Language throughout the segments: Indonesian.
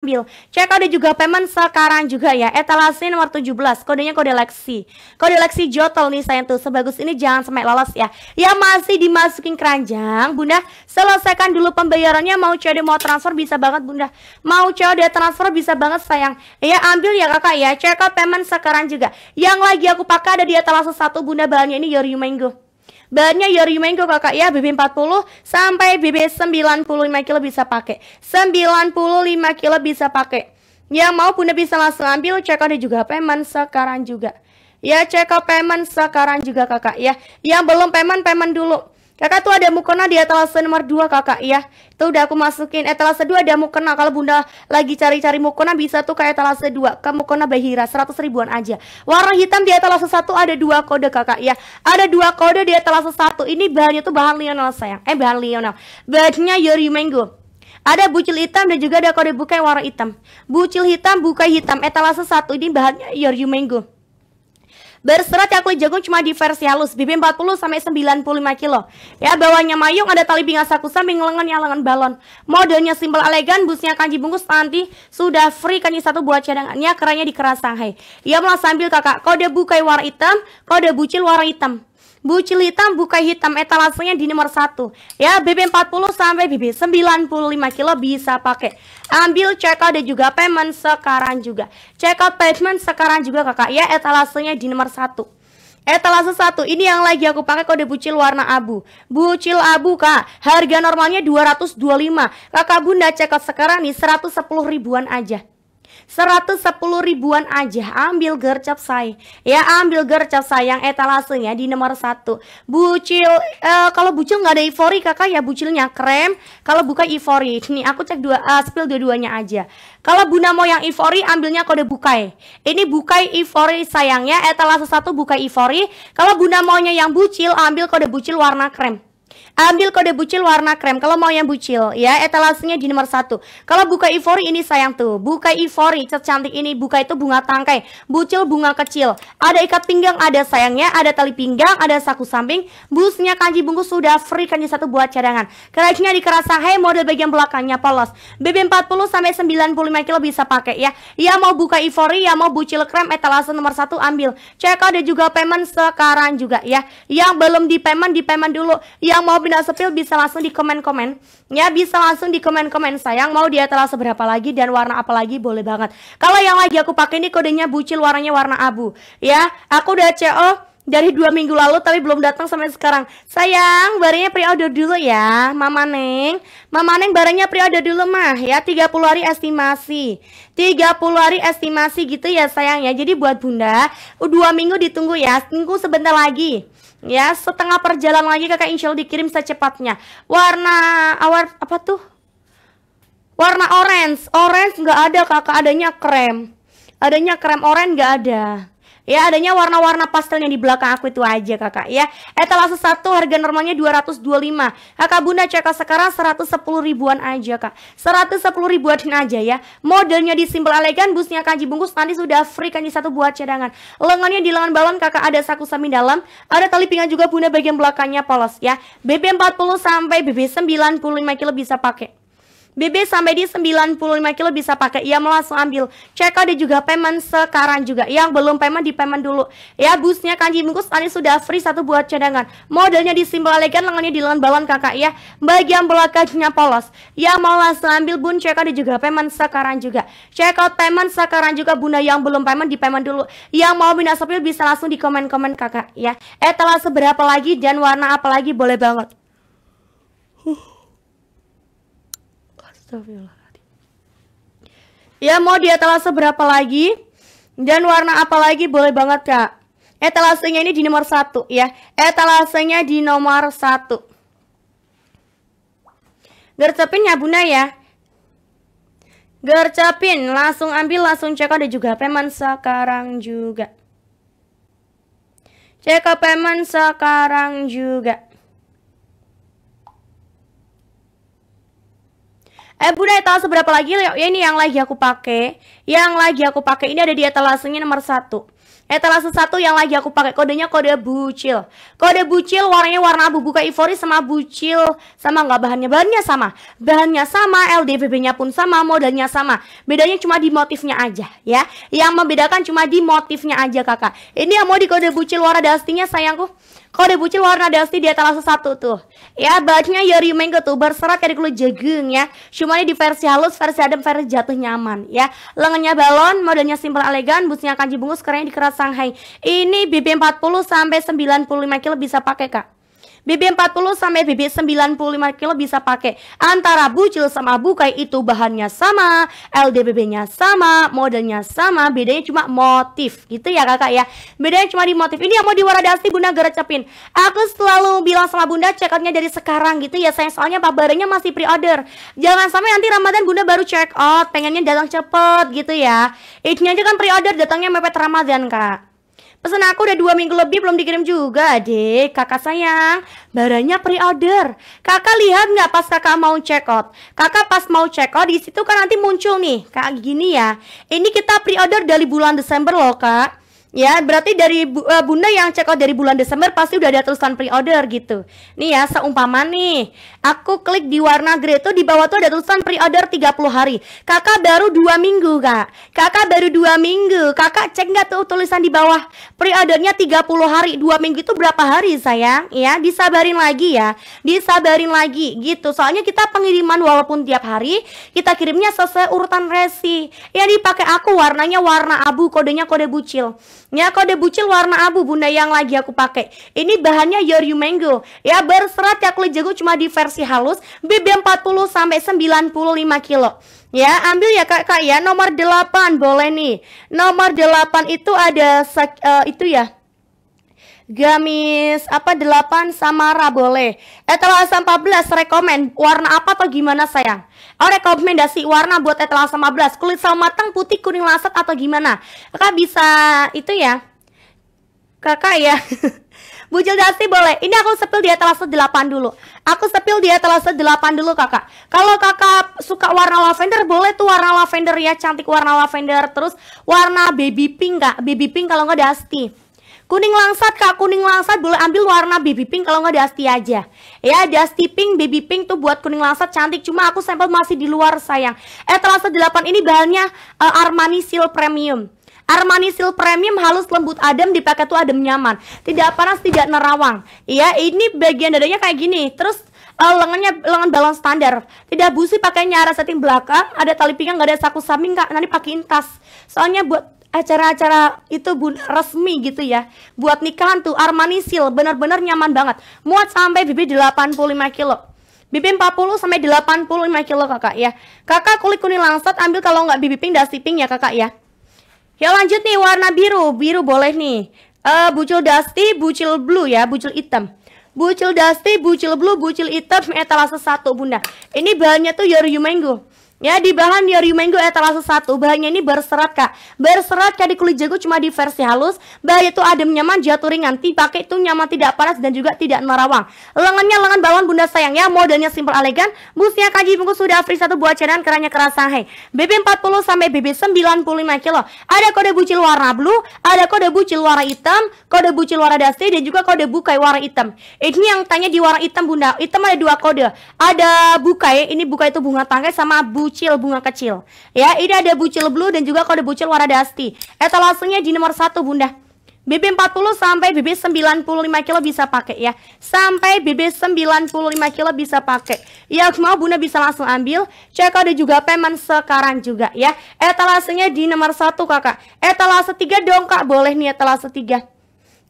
ambil. Cek ada juga payment sekarang juga ya. Etalase nomor 17, kodenya kode Lexi. Kode Lexi Jotol nih sayang tuh. Sebagus ini jangan sampai lolos ya. Ya masih dimasukin keranjang, Bunda. Selesaikan dulu pembayarannya mau COD mau transfer bisa banget, Bunda. Mau COD transfer bisa banget sayang. Ya ambil ya Kakak ya. Cek payment sekarang juga. Yang lagi aku pakai ada di etalase satu Bunda bahannya ini Yoriu Bahannya ya Mango kakak ya BB40 sampai BB95 kilo bisa pakai 95 kilo bisa pakai Yang mau bunda bisa langsung ambil cek out juga payment sekarang juga Ya cek out payment sekarang juga kakak ya Yang belum payment payment dulu Kakak tuh ada mukena di etalase nomor 2 kakak ya Itu udah aku masukin etalase 2 ada mukena Kalau bunda lagi cari-cari mukena bisa tuh ke etalase 2 Ke mukena bahira 100 ribuan aja Warna hitam di etalase 1 ada dua kode kakak ya Ada dua kode di etalase 1 Ini bahannya tuh bahan Lionel sayang Eh bahan Lionel Bahannya Yuri Mango ada bucil hitam dan juga ada kode buka warna hitam Bucil hitam, buka hitam Etalase 1 ini bahannya Your Mango Berserat cakwe ya, jagung cuma di versi halus, BB 40 sampai 95 kilo. Ya, bawahnya mayung ada tali pinggang saku samping lengannya lengan balon. Modelnya simpel elegan, busnya kanji bungkus nanti sudah free kanji satu buat cadangannya, kerannya di keras Shanghai. ya malah sambil kakak kode bukai warna hitam, kode bucil warna hitam. Bu hitam buka hitam etalasenya di nomor satu Ya BB40 sampai BB95 kilo bisa pakai Ambil check out dan juga payment sekarang juga check out payment sekarang juga kakak ya etalasenya di nomor 1 Etalase satu ini yang lagi aku pakai kode bucil warna abu Bucil abu kak Harga normalnya 225 Kakak bunda check out sekarang nih 110 ribuan aja 110 ribuan aja ambil gercep say ya ambil gercep sayang yang eh, etalasenya di nomor satu bucil uh, kalau bucil nggak ada ivory kakak ya bucilnya krem kalau buka ivory nih aku cek dua uh, spill dua-duanya aja kalau Buna mau yang ivory ambilnya kode bukai ini bukai ivory sayangnya etalase satu bukai ivory kalau Buna maunya yang bucil ambil kode bucil warna krem ambil kode bucil warna krem kalau mau yang bucil ya etalasenya di nomor satu kalau buka ivory ini sayang tuh buka ivory cantik ini buka itu bunga tangkai bucil bunga kecil ada ikat pinggang ada sayangnya ada tali pinggang ada saku samping busnya kanji bungkus sudah free kanji satu buat cadangan kerajinnya di Kerasahai model bagian belakangnya polos BB40 sampai 95 kilo bisa pakai ya ya mau buka ivory ya mau bucil krem etalase nomor satu ambil cek ada juga payment sekarang juga ya yang belum di payment di payment dulu yang mau Bunda Sepil bisa langsung di komen-komen. Ya, bisa langsung di komen-komen. Sayang, mau dia telah seberapa lagi dan warna apa lagi boleh banget. Kalau yang lagi aku pakai ini kodenya bucil warnanya warna abu. Ya, aku udah CO dari dua minggu lalu tapi belum datang sampai sekarang. Sayang, barangnya pre-order dulu ya, Mama Neng. Mama Neng barangnya pre-order dulu mah ya, 30 hari estimasi. 30 hari estimasi gitu ya sayang ya. Jadi buat Bunda, dua minggu ditunggu ya, tunggu sebentar lagi ya setengah perjalanan lagi kakak insya Allah dikirim secepatnya warna awar apa tuh warna orange orange nggak ada kakak adanya krem adanya krem orange nggak ada Ya, adanya warna-warna pastelnya di belakang aku itu aja, Kakak, ya. Etalase satu harga normalnya 225. Kakak Bunda cek sekarang 110 ribuan aja, Kak. 110 ribuan aja ya. Modelnya di simple elegan, busnya kanji bungkus, nanti sudah free kanji satu buat cadangan. Lengannya di lengan balon, Kakak ada saku sami dalam, ada tali pinggang juga Bunda bagian belakangnya polos ya. BB 40 sampai BB 95 kilo bisa pakai. BB sampai di 95 kilo bisa pakai Iya mau langsung ambil out ada juga payment sekarang juga Yang belum payment di payment dulu Ya busnya Kanji Bungkus Ani sudah free satu buat cadangan Modelnya di simple elegan Lengannya di lengan balon kakak ya Bagian belakangnya polos Ya mau langsung ambil bun out ada juga payment sekarang juga Check out payment sekarang juga bunda yang belum payment di payment dulu Yang mau minat sepil bisa langsung di komen-komen kakak ya Eh, Etalase seberapa lagi dan warna apa lagi boleh banget Huh. Astagfirullahaladzim. Ya mau di etalase berapa lagi? Dan warna apa lagi? Boleh banget kak. Etalasenya eh, ini di nomor satu ya. Etalasenya eh, di nomor satu. Gercepin ya bunda ya. Gercepin, langsung ambil, langsung cek ada juga payment sekarang juga. Cek payment sekarang juga. Eh Bunda etalase ya, berapa lagi? Ya, ya ini yang lagi aku pakai. Yang lagi aku pakai ini ada di etalasenya nomor satu. Etalase satu yang lagi aku pakai kodenya kode bucil. Kode bucil warnanya warna abu buka ivory sama bucil sama nggak bahannya bahannya sama. Bahannya sama, LDVB-nya pun sama, modalnya sama. Bedanya cuma di motifnya aja ya. Yang membedakan cuma di motifnya aja Kakak. Ini yang mau di kode bucil warna dustingnya sayangku. Kalau ada bucil warna dusty di etalase satu tuh. Ya, bajunya ya remain tuh berserat dari kulit jegeng ya. Cuma ini di versi halus, versi adem, versi jatuh nyaman ya. Lengannya balon, modelnya simpel elegan, busnya kanji bungus, kerennya di dikeras Shanghai. Ini BB 40 sampai 95 kilo bisa pakai, Kak. BB 40 sampai BB 95 kilo bisa pakai antara bucil sama bukai itu bahannya sama, LDBB-nya sama, modelnya sama, bedanya cuma motif gitu ya kakak ya. Bedanya cuma di motif. Ini yang mau diwaradasi Bunda gerecepin Aku selalu bilang sama Bunda check outnya dari sekarang gitu ya sayang soalnya barunya masih pre-order. Jangan sampai nanti Ramadan Bunda baru check out, pengennya datang cepet gitu ya. Ini aja kan pre-order datangnya mepet Ramadan kak. Pesan aku udah dua minggu lebih belum dikirim juga, deh Kakak sayang, barangnya pre-order. Kakak lihat nggak pas kakak mau check out? Kakak pas mau check out, di situ kan nanti muncul nih, kak gini ya. Ini kita pre-order dari bulan Desember loh, kak. Ya, berarti dari bu, uh, Bunda yang check out dari bulan Desember pasti udah ada tulisan pre-order gitu. Nih ya, seumpama nih, aku klik di warna grey itu di bawah tuh ada tulisan pre-order 30 hari. Kakak baru dua minggu, Kak. Kakak baru 2 minggu. Kakak cek nggak tuh tulisan di bawah pre-ordernya 30 hari. dua minggu itu berapa hari, sayang? Ya, disabarin lagi ya. Disabarin lagi gitu. Soalnya kita pengiriman walaupun tiap hari, kita kirimnya sesuai urutan resi. Ya dipakai aku warnanya warna abu, kodenya kode bucil. Ya, kode bucil warna abu Bunda yang lagi aku pakai. Ini bahannya Yoryu Mango. Ya, berserat ya kulit jagung cuma di versi halus, BB 40 sampai 95 kilo. Ya, ambil ya kakak ya. Nomor 8 boleh nih. Nomor 8 itu ada uh, itu ya gamis apa 8 samara boleh. Etalase eh, 14 rekomend warna apa atau gimana sayang? Oh, rekomendasi warna buat etalase 14 kulit sama matang putih kuning laset atau gimana? Kakak bisa itu ya. Kakak ya. Bujil dasi boleh. Ini aku sepil di etalase 8 dulu. Aku sepil di etalase 8 dulu, Kakak. Kalau Kakak suka warna lavender, boleh tuh warna lavender ya, cantik warna lavender. Terus warna baby pink, Kak. Baby pink kalau nggak dasi. Kuning langsat kak, kuning langsat boleh ambil warna baby pink kalau nggak dusty aja. Ya dusty pink, baby pink tuh buat kuning langsat cantik. Cuma aku sampel masih di luar sayang. Eh Etalase 8 ini bahannya uh, Armani Seal Premium. Armani Seal Premium halus lembut adem dipakai tuh adem nyaman. Tidak panas, tidak nerawang. Iya ini bagian dadanya kayak gini. Terus uh, lengannya lengan balon standar tidak busi pakai nyara setting belakang ada tali pinggang nggak ada saku samping kak nanti pakai tas soalnya buat acara-acara itu bun resmi gitu ya buat nikahan tuh Armani Seal bener-bener nyaman banget muat sampai bibi 85 kilo bibi 40 sampai 85 kilo kakak ya kakak kulit kuning langsat ambil kalau nggak bibi pink dasi pink ya kakak ya ya lanjut nih warna biru biru boleh nih uh, eh, bucil dusty bucil blue ya bucil hitam bucil dusty bucil blue bucil hitam etalase satu bunda ini bahannya tuh yoru mango Ya di bahan Yorio Mango etalase 1 Bahannya ini berserat kak Berserat kak di kulit jagung cuma di versi halus Bahan itu adem nyaman jatuh ringan Dipakai itu nyaman tidak panas dan juga tidak merawang. Lengannya lengan bawaan bunda sayang ya Modelnya simple elegan Busnya kaji bungkus sudah free satu buah cadangan kerannya kerasa hei BB40 sampai BB95 kilo Ada kode bucil warna blue Ada kode bucil warna hitam Kode bucil warna dasi dan juga kode bukai warna hitam Ini yang tanya di warna hitam bunda Hitam ada dua kode Ada bukai ini bukai itu bunga tangkai sama bu bucil bunga kecil. Ya, ini ada bucil blue dan juga kode bucil dusty Etalasenya di nomor satu Bunda. BB40 sampai BB95 kilo bisa pakai ya Sampai BB95 kilo bisa pakai ya mau bunda bisa langsung ambil Cek ada juga payment sekarang juga ya Etalasenya di nomor satu kakak Etalase 3 dong kak Boleh nih etalase 3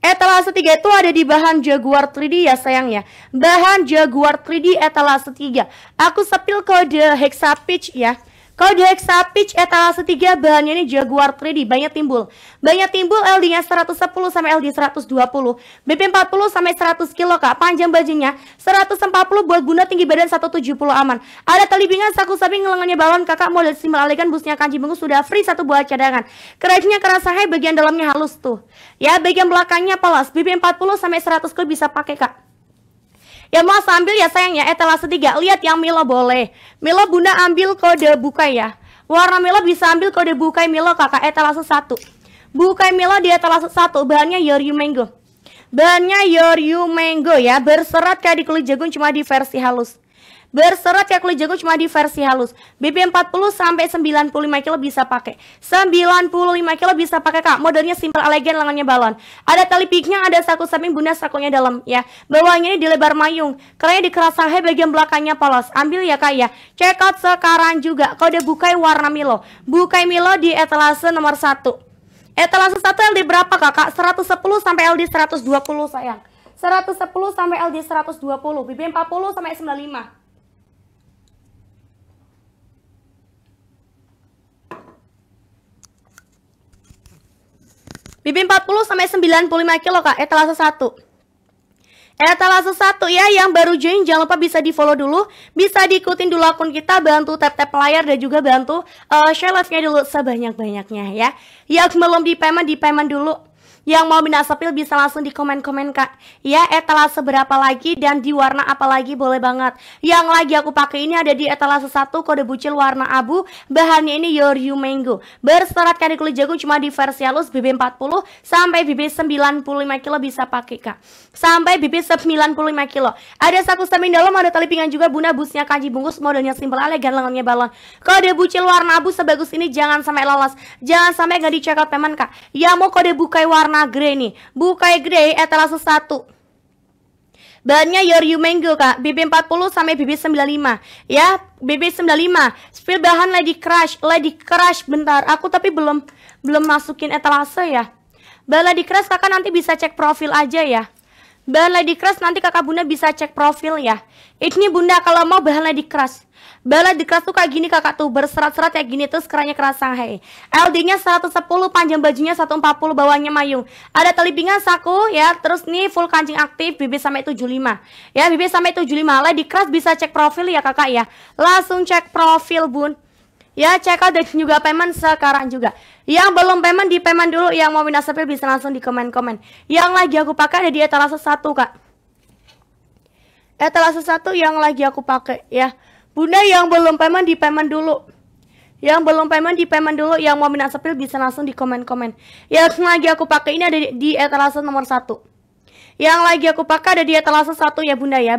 Etalase 3 itu ada di bahan Jaguar 3D ya sayangnya Bahan Jaguar 3D etalase 3 Aku sepil kode hexa pitch ya kalau di Hexa Pitch etalase 3 bahannya ini Jaguar 3D banyak timbul. Banyak timbul LD-nya 110 sampai LD 120. BP 40 sampai 100 kilo Kak. Panjang bajunya 140 buat guna tinggi badan 170 aman. Ada tali pinggang saku sapi lengannya balon Kakak model simbol alikan busnya kanji bengkus sudah free satu buah cadangan. Kerajinnya kerasa hai bagian dalamnya halus tuh. Ya bagian belakangnya palas BP 40 sampai 100 kilo bisa pakai Kak. Ya mau sambil ya sayang ya etalase eh, 3. Lihat yang Milo boleh. Milo Bunda ambil kode buka ya. Warna Milo bisa ambil kode buka Milo Kakak etalase eh, 1. Buka Milo di etalase 1 bahannya Yoryu Mango. Bahannya Yoryu Mango ya, berserat kayak di kulit jagung cuma di versi halus. Berserat ya kulit jagung cuma di versi halus. BB 40 sampai 95 kilo bisa pakai. 95 kilo bisa pakai Kak. Modelnya simpel elegan lengannya balon. Ada tali piknya, ada saku samping, bunda sakunya dalam ya. Bawahnya ini dilebar mayung. Kerennya di he bagian belakangnya polos. Ambil ya Kak ya. Check out sekarang juga. Kode bukai warna Milo. Bukai Milo di etalase nomor 1. Etalase 1 LD berapa kakak? 110 sampai LD 120 sayang 110 sampai LD 120 BB 40 sampai 95 empat 40 sampai 95 kilo Kak, etalase 1 etalase satu ya yang baru join jangan lupa bisa di follow dulu bisa diikutin dulu akun kita bantu tap tap layar dan juga bantu uh, share live nya dulu sebanyak banyaknya ya yang belum di payment di payment dulu yang mau sepil bisa langsung di komen-komen kak Ya etalase berapa lagi dan di warna apa lagi boleh banget Yang lagi aku pakai ini ada di etalase 1 kode bucil warna abu Bahannya ini You Mango Berserat kari kulit jagung cuma di versi halus BB40 sampai BB95 kilo bisa pakai kak Sampai BB95 kilo Ada satu stamina dalam ada tali pinggang juga bunda busnya kanji bungkus modelnya simple elegan lengannya balon Kode bucil warna abu sebagus ini jangan sampai lolos Jangan sampai gak di check out kak Ya mau kode bukai warna warna grey nih. Bukai grey etalase 1. Bahannya you Mango kak BB40 sampai BB95 Ya BB95 Spill bahan Lady Crush Lady Crush bentar Aku tapi belum belum masukin etalase ya Bahan Lady Crush kakak nanti bisa cek profil aja ya Bahan Lady Crush nanti kakak bunda bisa cek profil ya Ini bunda kalau mau bahan Lady Crush Bahan Lady Crush tuh kayak gini kakak tuh Berserat-serat kayak gini terus kerannya keras hey. LD nya 110 panjang bajunya 140 bawahnya mayung Ada tali pinggang saku ya Terus nih full kancing aktif BB sampai 75 Ya BB sampai 75 Lady Crush bisa cek profil ya kakak ya Langsung cek profil bun Ya, check out dan juga payment sekarang juga. Yang belum payment di payment dulu, yang mau minat sepil bisa langsung di komen-komen. Yang lagi aku pakai ada di etalase satu Kak. Etalase satu yang lagi aku pakai ya. Bunda yang belum payment di payment dulu. Yang belum payment di payment dulu, yang mau minat sepil bisa langsung di komen-komen. Yang lagi aku pakai ini ada di, di etalase nomor satu Yang lagi aku pakai ada di etalase satu ya Bunda ya.